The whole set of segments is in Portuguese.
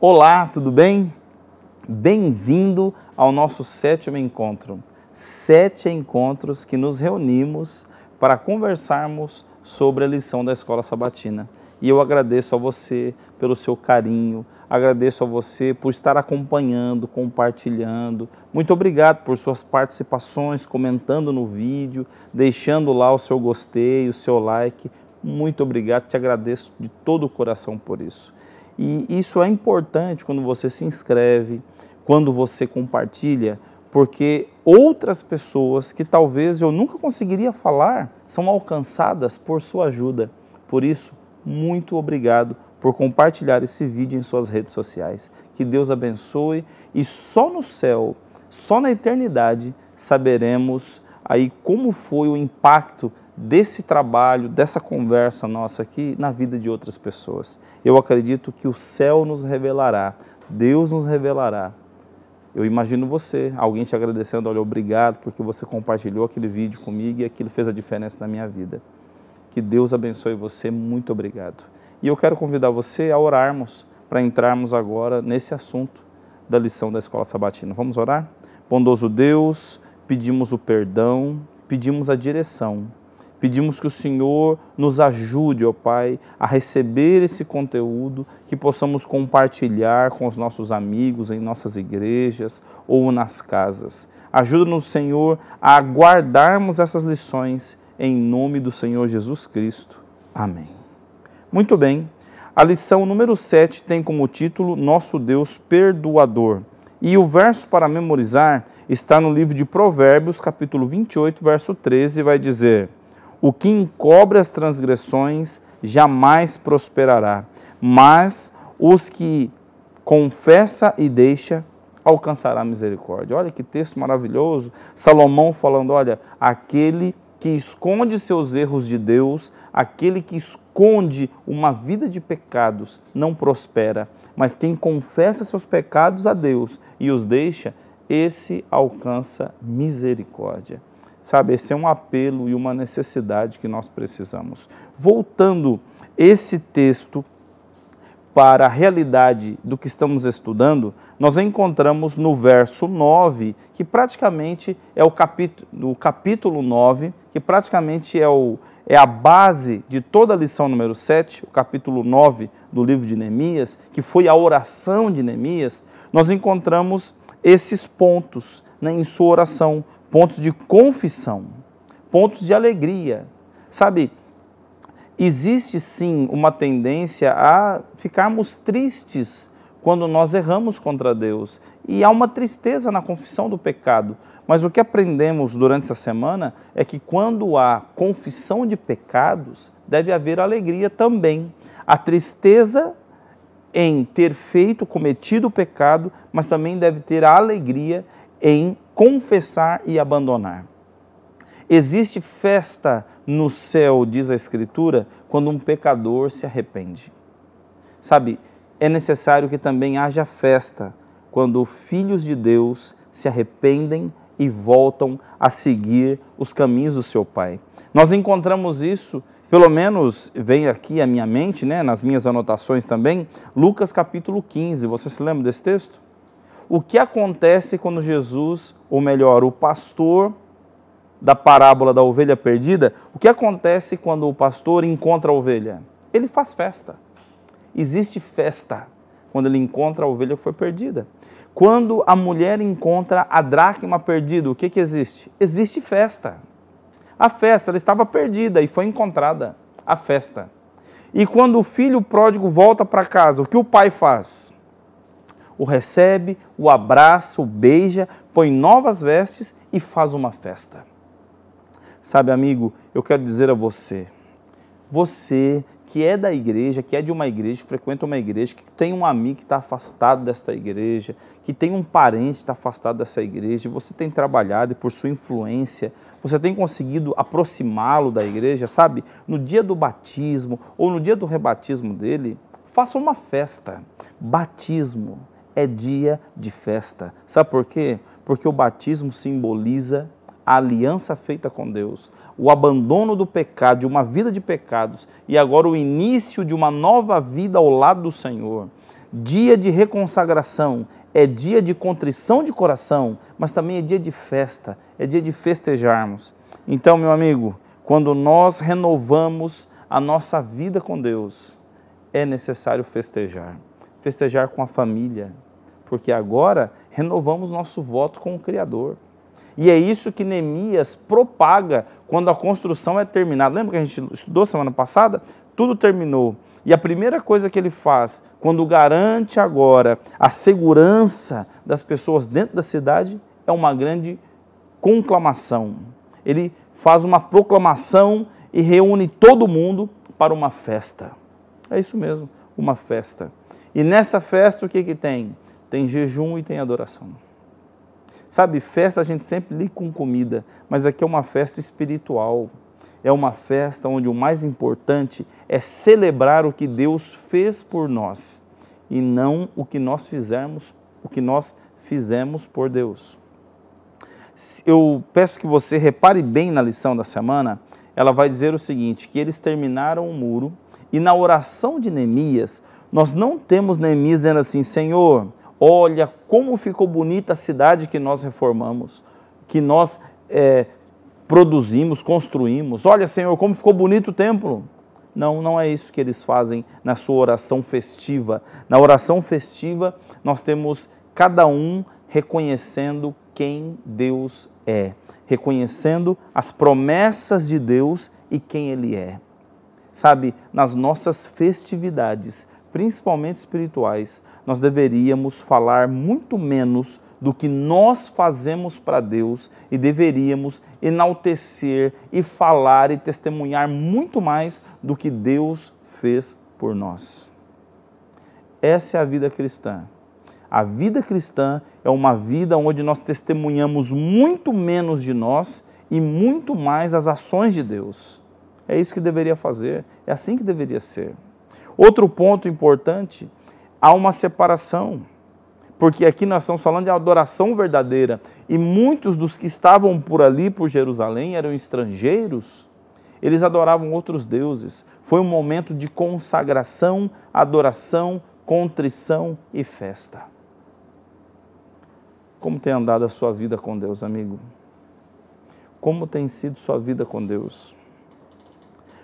Olá, tudo bem? Bem-vindo ao nosso sétimo encontro. Sete encontros que nos reunimos para conversarmos sobre a lição da escola sabatina. E eu agradeço a você pelo seu carinho, Agradeço a você por estar acompanhando, compartilhando. Muito obrigado por suas participações, comentando no vídeo, deixando lá o seu gostei, o seu like. Muito obrigado, te agradeço de todo o coração por isso. E isso é importante quando você se inscreve, quando você compartilha, porque outras pessoas que talvez eu nunca conseguiria falar são alcançadas por sua ajuda. Por isso, muito obrigado por compartilhar esse vídeo em suas redes sociais. Que Deus abençoe e só no céu, só na eternidade, saberemos aí como foi o impacto desse trabalho, dessa conversa nossa aqui na vida de outras pessoas. Eu acredito que o céu nos revelará, Deus nos revelará. Eu imagino você, alguém te agradecendo, olha, obrigado porque você compartilhou aquele vídeo comigo e aquilo fez a diferença na minha vida. Que Deus abençoe você, muito obrigado. E eu quero convidar você a orarmos para entrarmos agora nesse assunto da lição da escola sabatina. Vamos orar? Bondoso Deus, pedimos o perdão, pedimos a direção. Pedimos que o Senhor nos ajude, ó Pai, a receber esse conteúdo, que possamos compartilhar com os nossos amigos em nossas igrejas ou nas casas. Ajuda-nos, Senhor, a guardarmos essas lições em nome do Senhor Jesus Cristo. Amém. Muito bem, a lição número 7 tem como título Nosso Deus Perdoador. E o verso para memorizar está no livro de Provérbios, capítulo 28, verso 13, vai dizer: O que encobre as transgressões jamais prosperará, mas os que confessa e deixa alcançará misericórdia. Olha que texto maravilhoso, Salomão falando, olha, aquele que esconde seus erros de Deus, aquele que esconde uma vida de pecados não prospera, mas quem confessa seus pecados a Deus e os deixa, esse alcança misericórdia. Sabe, esse é um apelo e uma necessidade que nós precisamos. Voltando, esse texto para a realidade do que estamos estudando, nós encontramos no verso 9, que praticamente é o capítulo, o capítulo 9, que praticamente é, o, é a base de toda a lição número 7, o capítulo 9 do livro de Neemias, que foi a oração de Neemias, nós encontramos esses pontos né, em sua oração, pontos de confissão, pontos de alegria. Sabe, existe sim uma tendência a ficarmos tristes quando nós erramos contra Deus. E há uma tristeza na confissão do pecado. Mas o que aprendemos durante essa semana é que quando há confissão de pecados, deve haver alegria também. A tristeza em ter feito, cometido o pecado, mas também deve ter a alegria em confessar e abandonar. Existe festa no céu, diz a Escritura, quando um pecador se arrepende. Sabe, é necessário que também haja festa quando filhos de Deus se arrependem e voltam a seguir os caminhos do seu Pai. Nós encontramos isso, pelo menos vem aqui à minha mente, né, nas minhas anotações também, Lucas capítulo 15. Você se lembra desse texto? O que acontece quando Jesus, ou melhor, o pastor da parábola da ovelha perdida, o que acontece quando o pastor encontra a ovelha? Ele faz festa. Existe festa quando ele encontra a ovelha que foi perdida. Quando a mulher encontra a dracma perdida, o que, que existe? Existe festa. A festa, ela estava perdida e foi encontrada. A festa. E quando o filho pródigo volta para casa, o que o pai faz? O recebe, o abraça, o beija, põe novas vestes e faz uma festa. Sabe, amigo, eu quero dizer a você, você que é da igreja, que é de uma igreja, frequenta uma igreja, que tem um amigo que está afastado desta igreja, que tem um parente que está afastado dessa igreja, você tem trabalhado e por sua influência, você tem conseguido aproximá-lo da igreja, sabe? No dia do batismo ou no dia do rebatismo dele, faça uma festa. Batismo é dia de festa. Sabe por quê? Porque o batismo simboliza a aliança feita com Deus, o abandono do pecado, de uma vida de pecados e agora o início de uma nova vida ao lado do Senhor. Dia de reconsagração, é dia de contrição de coração, mas também é dia de festa, é dia de festejarmos. Então, meu amigo, quando nós renovamos a nossa vida com Deus, é necessário festejar. Festejar com a família, porque agora renovamos nosso voto com o Criador. E é isso que Neemias propaga quando a construção é terminada. Lembra que a gente estudou semana passada? Tudo terminou. E a primeira coisa que ele faz, quando garante agora a segurança das pessoas dentro da cidade, é uma grande conclamação. Ele faz uma proclamação e reúne todo mundo para uma festa. É isso mesmo, uma festa. E nessa festa o que, que tem? Tem jejum e tem adoração. Sabe, festa a gente sempre lê com comida, mas aqui é uma festa espiritual. É uma festa onde o mais importante é celebrar o que Deus fez por nós e não o que nós fizemos, o que nós fizemos por Deus. Eu peço que você repare bem na lição da semana. Ela vai dizer o seguinte: que eles terminaram o muro e na oração de Neemias, nós não temos Neemias dizendo assim: Senhor, Olha como ficou bonita a cidade que nós reformamos, que nós é, produzimos, construímos. Olha, Senhor, como ficou bonito o templo. Não, não é isso que eles fazem na sua oração festiva. Na oração festiva, nós temos cada um reconhecendo quem Deus é, reconhecendo as promessas de Deus e quem Ele é. Sabe, nas nossas festividades, principalmente espirituais, nós deveríamos falar muito menos do que nós fazemos para Deus e deveríamos enaltecer e falar e testemunhar muito mais do que Deus fez por nós. Essa é a vida cristã. A vida cristã é uma vida onde nós testemunhamos muito menos de nós e muito mais as ações de Deus. É isso que deveria fazer, é assim que deveria ser. Outro ponto importante há uma separação. Porque aqui nós estamos falando de adoração verdadeira. E muitos dos que estavam por ali, por Jerusalém, eram estrangeiros. Eles adoravam outros deuses. Foi um momento de consagração, adoração, contrição e festa. Como tem andado a sua vida com Deus, amigo? Como tem sido sua vida com Deus?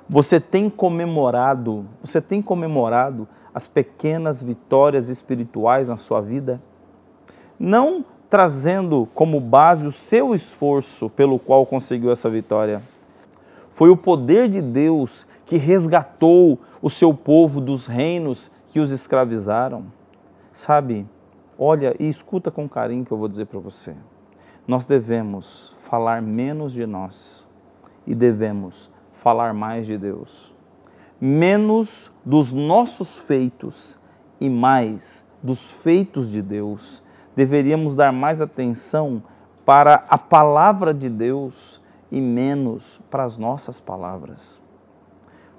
Você tem comemorado, você tem comemorado as pequenas vitórias espirituais na sua vida? Não trazendo como base o seu esforço pelo qual conseguiu essa vitória. Foi o poder de Deus que resgatou o seu povo dos reinos que os escravizaram. Sabe, olha e escuta com carinho que eu vou dizer para você. Nós devemos falar menos de nós e devemos falar mais de Deus, menos dos nossos feitos e mais dos feitos de Deus. Deveríamos dar mais atenção para a palavra de Deus e menos para as nossas palavras.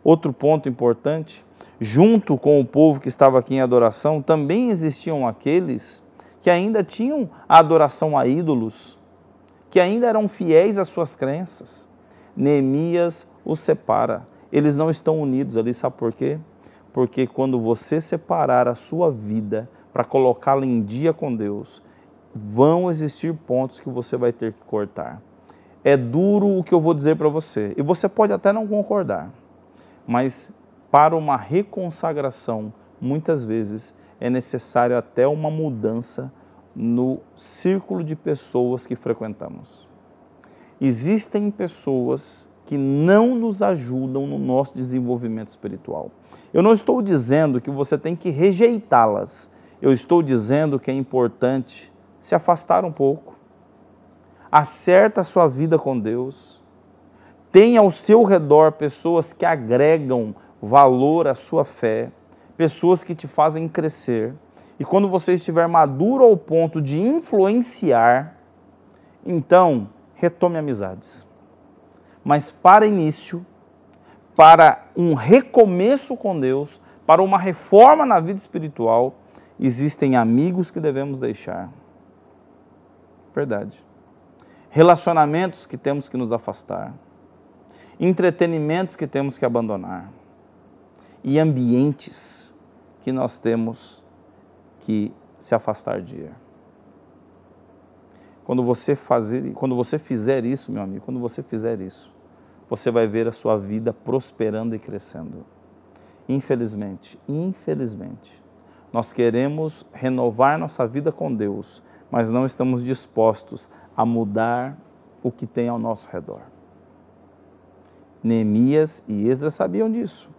Outro ponto importante: junto com o povo que estava aqui em adoração, também existiam aqueles que ainda tinham a adoração a ídolos, que ainda eram fiéis às suas crenças. Neemias os separa. Eles não estão unidos ali, sabe por quê? Porque quando você separar a sua vida para colocá-la em dia com Deus, vão existir pontos que você vai ter que cortar. É duro o que eu vou dizer para você, e você pode até não concordar, mas para uma reconsagração, muitas vezes é necessário até uma mudança no círculo de pessoas que frequentamos. Existem pessoas que não nos ajudam no nosso desenvolvimento espiritual. Eu não estou dizendo que você tem que rejeitá-las. Eu estou dizendo que é importante se afastar um pouco. Acerta a sua vida com Deus. Tenha ao seu redor pessoas que agregam valor à sua fé, pessoas que te fazem crescer. E quando você estiver maduro ao ponto de influenciar, então retome amizades mas para início, para um recomeço com Deus, para uma reforma na vida espiritual, existem amigos que devemos deixar. Verdade. Relacionamentos que temos que nos afastar. Entretenimentos que temos que abandonar. E ambientes que nós temos que se afastar de ir. Quando você, fazer, quando você fizer isso, meu amigo, quando você fizer isso, você vai ver a sua vida prosperando e crescendo. Infelizmente, infelizmente, nós queremos renovar nossa vida com Deus, mas não estamos dispostos a mudar o que tem ao nosso redor. Neemias e Esdras sabiam disso.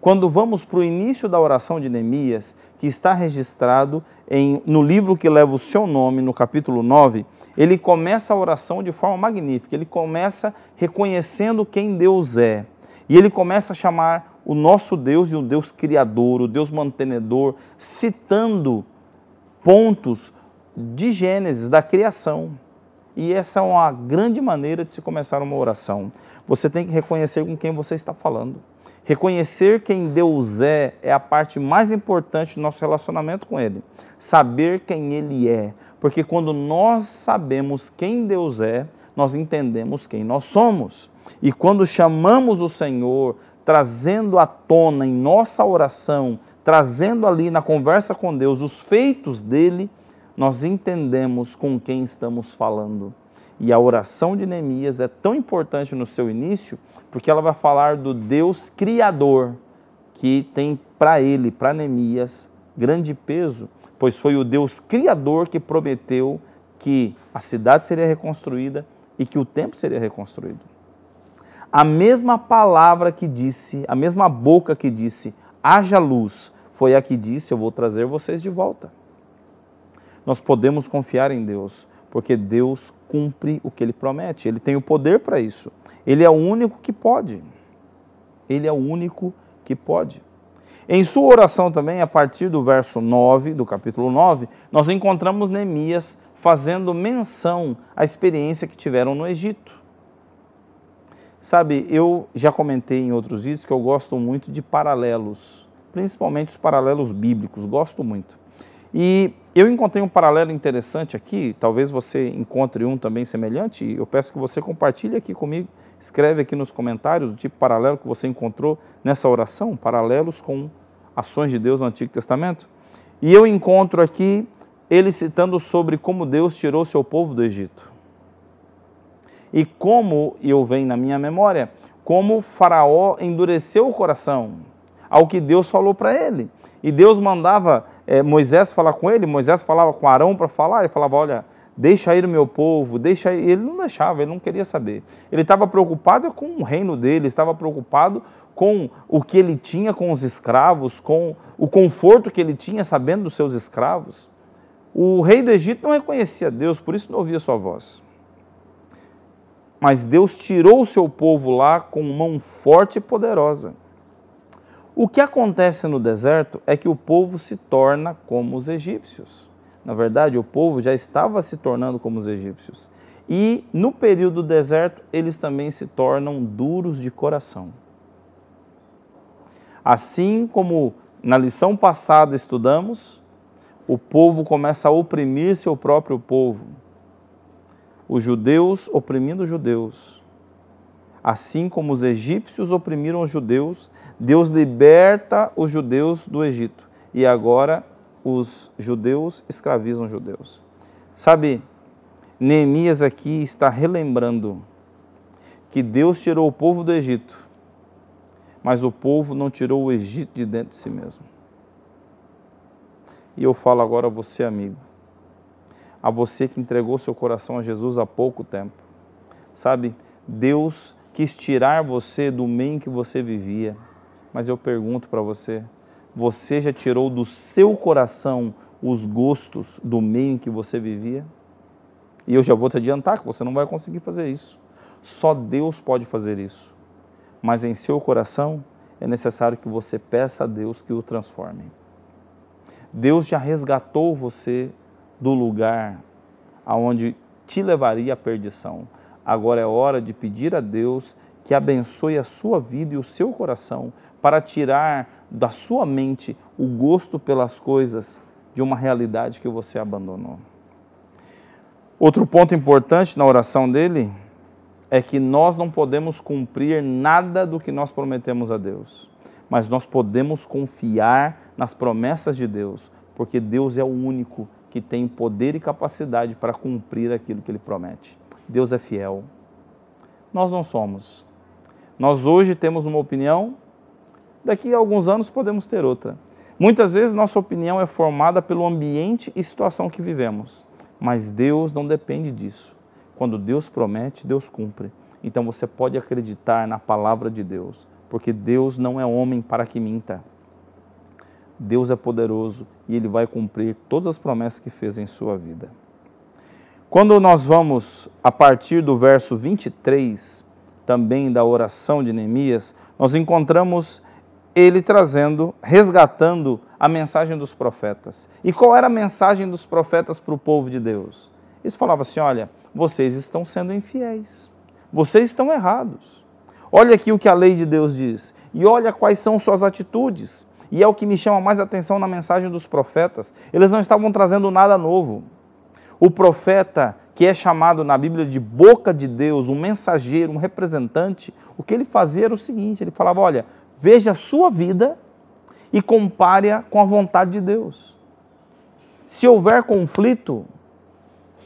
Quando vamos para o início da oração de Neemias, que está registrado em, no livro que leva o seu nome, no capítulo 9, ele começa a oração de forma magnífica. Ele começa reconhecendo quem Deus é. E ele começa a chamar o nosso Deus e o Deus criador, o Deus mantenedor, citando pontos de Gênesis, da criação. E essa é uma grande maneira de se começar uma oração. Você tem que reconhecer com quem você está falando. Reconhecer quem Deus é é a parte mais importante do nosso relacionamento com Ele. Saber quem Ele é. Porque quando nós sabemos quem Deus é, nós entendemos quem nós somos. E quando chamamos o Senhor, trazendo à tona em nossa oração, trazendo ali na conversa com Deus os feitos dele, nós entendemos com quem estamos falando. E a oração de Neemias é tão importante no seu início, porque ela vai falar do Deus Criador, que tem para ele, para Neemias, grande peso, pois foi o Deus Criador que prometeu que a cidade seria reconstruída e que o templo seria reconstruído. A mesma palavra que disse, a mesma boca que disse, haja luz, foi a que disse, eu vou trazer vocês de volta. Nós podemos confiar em Deus, porque Deus cumpre o que ele promete, ele tem o poder para isso. Ele é o único que pode. Ele é o único que pode. Em sua oração também, a partir do verso 9, do capítulo 9, nós encontramos Neemias fazendo menção à experiência que tiveram no Egito. Sabe, eu já comentei em outros vídeos que eu gosto muito de paralelos, principalmente os paralelos bíblicos, gosto muito. E eu encontrei um paralelo interessante aqui, talvez você encontre um também semelhante, eu peço que você compartilhe aqui comigo, escreve aqui nos comentários o tipo de paralelo que você encontrou nessa oração, paralelos com ações de Deus no Antigo Testamento. E eu encontro aqui ele citando sobre como Deus tirou seu povo do Egito. E como, e eu venho na minha memória, como Faraó endureceu o coração ao que Deus falou para ele. E Deus mandava é, Moisés falar com ele, Moisés falava com Arão para falar, ele falava: Olha, deixa ir o meu povo, deixa ir. Ele não deixava, ele não queria saber. Ele estava preocupado com o reino dele, estava preocupado com o que ele tinha com os escravos, com o conforto que ele tinha sabendo dos seus escravos. O rei do Egito não reconhecia Deus, por isso não ouvia sua voz. Mas Deus tirou o seu povo lá com mão forte e poderosa. O que acontece no deserto é que o povo se torna como os egípcios. Na verdade, o povo já estava se tornando como os egípcios. E no período do deserto, eles também se tornam duros de coração. Assim como na lição passada estudamos, o povo começa a oprimir seu próprio povo. Os judeus oprimindo os judeus. Assim como os egípcios oprimiram os judeus, Deus liberta os judeus do Egito. E agora os judeus escravizam os judeus. Sabe, Neemias aqui está relembrando que Deus tirou o povo do Egito, mas o povo não tirou o Egito de dentro de si mesmo. E eu falo agora a você, amigo, a você que entregou seu coração a Jesus há pouco tempo. Sabe, Deus quis tirar você do meio em que você vivia. Mas eu pergunto para você, você já tirou do seu coração os gostos do meio em que você vivia? E eu já vou te adiantar que você não vai conseguir fazer isso. Só Deus pode fazer isso. Mas em seu coração é necessário que você peça a Deus que o transforme. Deus já resgatou você do lugar aonde te levaria à perdição. Agora é hora de pedir a Deus que abençoe a sua vida e o seu coração para tirar da sua mente o gosto pelas coisas de uma realidade que você abandonou. Outro ponto importante na oração dele é que nós não podemos cumprir nada do que nós prometemos a Deus, mas nós podemos confiar nas promessas de Deus, porque Deus é o único que tem poder e capacidade para cumprir aquilo que ele promete. Deus é fiel. Nós não somos. Nós hoje temos uma opinião, daqui a alguns anos podemos ter outra. Muitas vezes nossa opinião é formada pelo ambiente e situação que vivemos, mas Deus não depende disso. Quando Deus promete, Deus cumpre. Então você pode acreditar na palavra de Deus, porque Deus não é homem para que minta. Deus é poderoso e ele vai cumprir todas as promessas que fez em sua vida. Quando nós vamos a partir do verso 23, também da oração de Neemias, nós encontramos ele trazendo, resgatando a mensagem dos profetas. E qual era a mensagem dos profetas para o povo de Deus? Eles falavam assim: olha, vocês estão sendo infiéis, vocês estão errados. Olha aqui o que a lei de Deus diz, e olha quais são suas atitudes. E é o que me chama mais atenção na mensagem dos profetas. Eles não estavam trazendo nada novo. O profeta, que é chamado na Bíblia de boca de Deus, um mensageiro, um representante, o que ele fazia era o seguinte: ele falava, olha, veja a sua vida e compare-a com a vontade de Deus. Se houver conflito,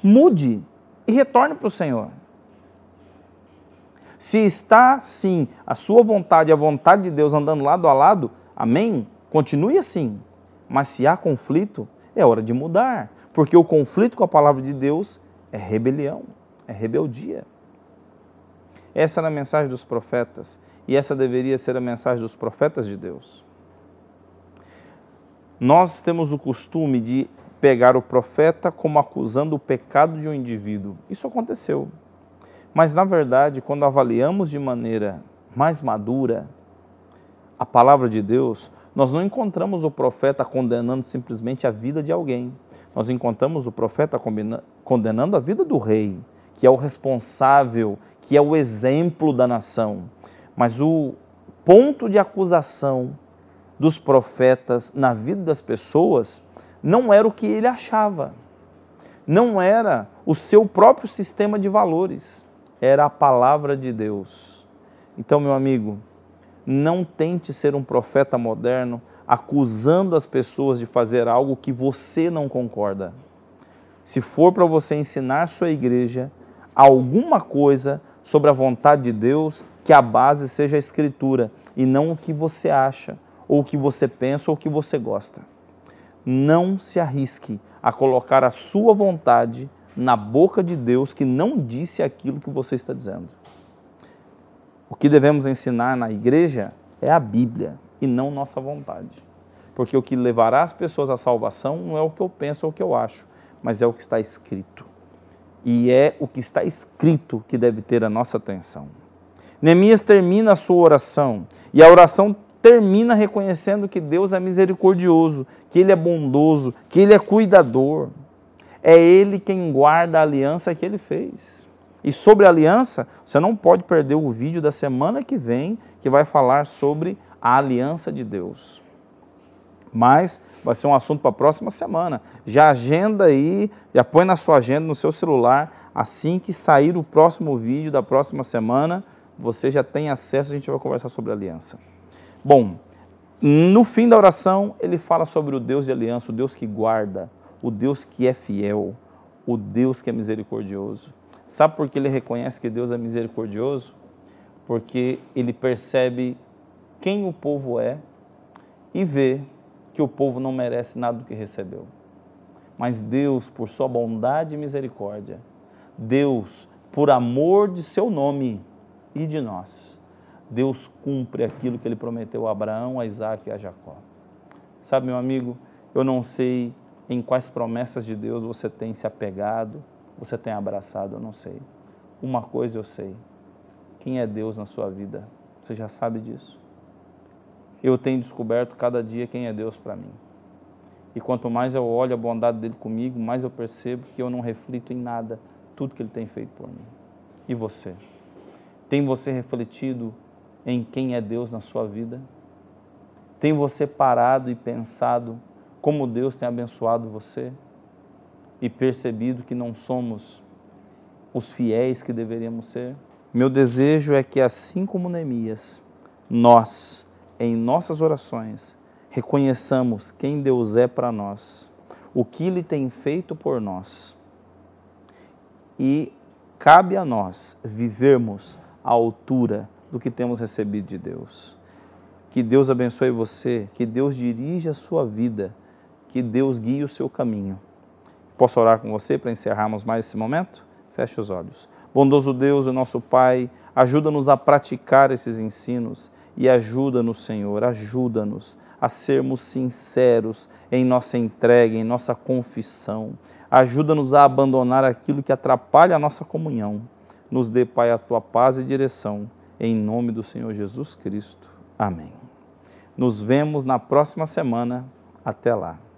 mude e retorne para o Senhor. Se está, sim, a sua vontade e a vontade de Deus andando lado a lado, amém? Continue assim, mas se há conflito, é hora de mudar, porque o conflito com a palavra de Deus é rebelião, é rebeldia. Essa era a mensagem dos profetas e essa deveria ser a mensagem dos profetas de Deus. Nós temos o costume de pegar o profeta como acusando o pecado de um indivíduo. Isso aconteceu. Mas, na verdade, quando avaliamos de maneira mais madura a palavra de Deus, nós não encontramos o profeta condenando simplesmente a vida de alguém. Nós encontramos o profeta condenando a vida do rei, que é o responsável, que é o exemplo da nação. Mas o ponto de acusação dos profetas na vida das pessoas não era o que ele achava, não era o seu próprio sistema de valores, era a palavra de Deus. Então, meu amigo, não tente ser um profeta moderno acusando as pessoas de fazer algo que você não concorda. Se for para você ensinar sua igreja alguma coisa sobre a vontade de Deus, que a base seja a Escritura e não o que você acha, ou o que você pensa, ou o que você gosta. Não se arrisque a colocar a sua vontade na boca de Deus que não disse aquilo que você está dizendo. O que devemos ensinar na igreja é a Bíblia e não nossa vontade. Porque o que levará as pessoas à salvação não é o que eu penso ou o que eu acho, mas é o que está escrito. E é o que está escrito que deve ter a nossa atenção. Neemias termina a sua oração e a oração termina reconhecendo que Deus é misericordioso, que Ele é bondoso, que Ele é cuidador. É Ele quem guarda a aliança que Ele fez. E sobre aliança, você não pode perder o vídeo da semana que vem que vai falar sobre a aliança de Deus. Mas vai ser um assunto para a próxima semana. Já agenda aí, já põe na sua agenda, no seu celular, assim que sair o próximo vídeo da próxima semana, você já tem acesso, a gente vai conversar sobre aliança. Bom, no fim da oração, ele fala sobre o Deus de aliança, o Deus que guarda, o Deus que é fiel, o Deus que é misericordioso. Sabe por que ele reconhece que Deus é misericordioso? Porque ele percebe quem o povo é e vê que o povo não merece nada do que recebeu. Mas Deus, por sua bondade e misericórdia, Deus, por amor de seu nome e de nós, Deus cumpre aquilo que ele prometeu a Abraão, a Isaac e a Jacó. Sabe, meu amigo, eu não sei em quais promessas de Deus você tem se apegado, você tem abraçado, eu não sei. Uma coisa eu sei: quem é Deus na sua vida? Você já sabe disso. Eu tenho descoberto cada dia quem é Deus para mim. E quanto mais eu olho a bondade dele comigo, mais eu percebo que eu não reflito em nada tudo que ele tem feito por mim. E você? Tem você refletido em quem é Deus na sua vida? Tem você parado e pensado como Deus tem abençoado você? e percebido que não somos os fiéis que deveríamos ser? Meu desejo é que, assim como Neemias, nós, em nossas orações, reconheçamos quem Deus é para nós, o que Ele tem feito por nós. E cabe a nós vivermos à altura do que temos recebido de Deus. Que Deus abençoe você, que Deus dirija a sua vida, que Deus guie o seu caminho. Posso orar com você para encerrarmos mais esse momento? Feche os olhos. Bondoso Deus e nosso Pai, ajuda-nos a praticar esses ensinos e ajuda-nos, Senhor, ajuda-nos a sermos sinceros em nossa entrega, em nossa confissão. Ajuda-nos a abandonar aquilo que atrapalha a nossa comunhão. Nos dê, Pai, a tua paz e direção. Em nome do Senhor Jesus Cristo. Amém. Nos vemos na próxima semana. Até lá.